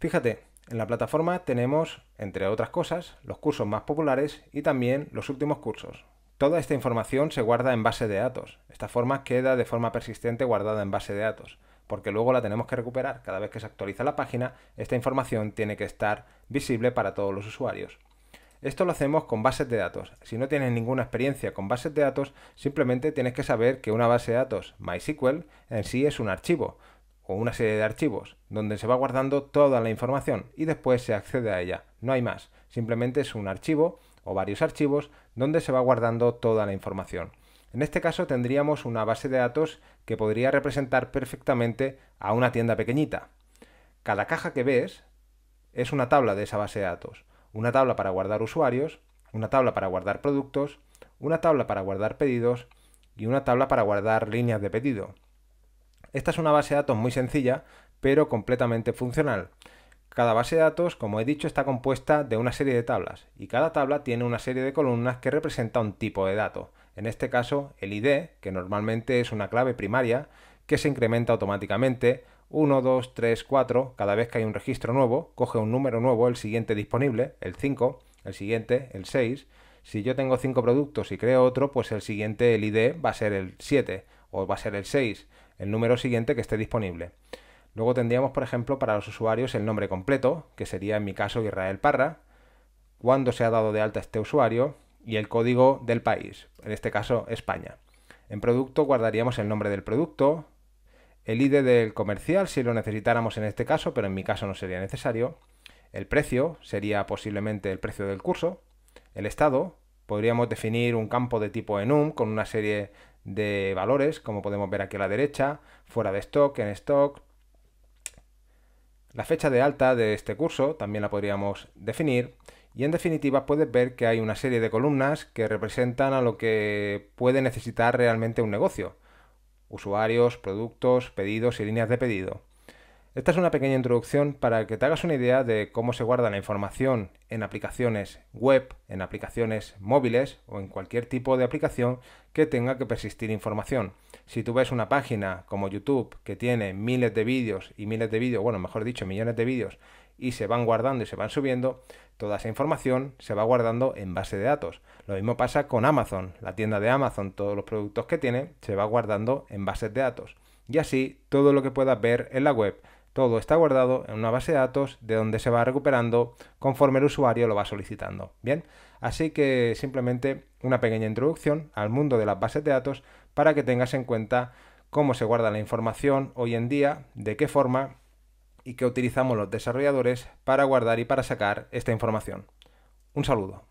Fíjate, en la plataforma tenemos, entre otras cosas, los cursos más populares y también los últimos cursos. Toda esta información se guarda en base de datos. Esta forma queda de forma persistente guardada en base de datos, porque luego la tenemos que recuperar. Cada vez que se actualiza la página, esta información tiene que estar visible para todos los usuarios. Esto lo hacemos con bases de datos. Si no tienes ninguna experiencia con bases de datos, simplemente tienes que saber que una base de datos MySQL en sí es un archivo o una serie de archivos donde se va guardando toda la información y después se accede a ella. No hay más, simplemente es un archivo o varios archivos donde se va guardando toda la información. En este caso tendríamos una base de datos que podría representar perfectamente a una tienda pequeñita. Cada caja que ves es una tabla de esa base de datos, una tabla para guardar usuarios, una tabla para guardar productos, una tabla para guardar pedidos y una tabla para guardar líneas de pedido. Esta es una base de datos muy sencilla, pero completamente funcional. Cada base de datos, como he dicho, está compuesta de una serie de tablas y cada tabla tiene una serie de columnas que representa un tipo de dato. En este caso, el ID, que normalmente es una clave primaria, que se incrementa automáticamente 1, 2, 3, 4, cada vez que hay un registro nuevo, coge un número nuevo, el siguiente disponible, el 5, el siguiente, el 6. Si yo tengo 5 productos y creo otro, pues el siguiente, el ID, va a ser el 7 o va a ser el 6 el número siguiente que esté disponible. Luego tendríamos, por ejemplo, para los usuarios el nombre completo, que sería en mi caso Israel Parra, cuándo se ha dado de alta este usuario y el código del país, en este caso España. En producto guardaríamos el nombre del producto, el ID del comercial si lo necesitáramos en este caso, pero en mi caso no sería necesario. El precio sería posiblemente el precio del curso. El estado, podríamos definir un campo de tipo enum con una serie de valores, como podemos ver aquí a la derecha, fuera de stock, en stock. La fecha de alta de este curso también la podríamos definir. Y en definitiva puedes ver que hay una serie de columnas que representan a lo que puede necesitar realmente un negocio. Usuarios, productos, pedidos y líneas de pedido. Esta es una pequeña introducción para que te hagas una idea de cómo se guarda la información en aplicaciones web, en aplicaciones móviles o en cualquier tipo de aplicación que tenga que persistir información. Si tú ves una página como YouTube que tiene miles de vídeos y miles de vídeos, bueno, mejor dicho, millones de vídeos, y se van guardando y se van subiendo, toda esa información se va guardando en base de datos. Lo mismo pasa con Amazon, la tienda de Amazon, todos los productos que tiene se va guardando en bases de datos. Y así todo lo que puedas ver en la web todo está guardado en una base de datos de donde se va recuperando conforme el usuario lo va solicitando. Bien, así que simplemente una pequeña introducción al mundo de las bases de datos para que tengas en cuenta cómo se guarda la información hoy en día, de qué forma y qué utilizamos los desarrolladores para guardar y para sacar esta información. Un saludo.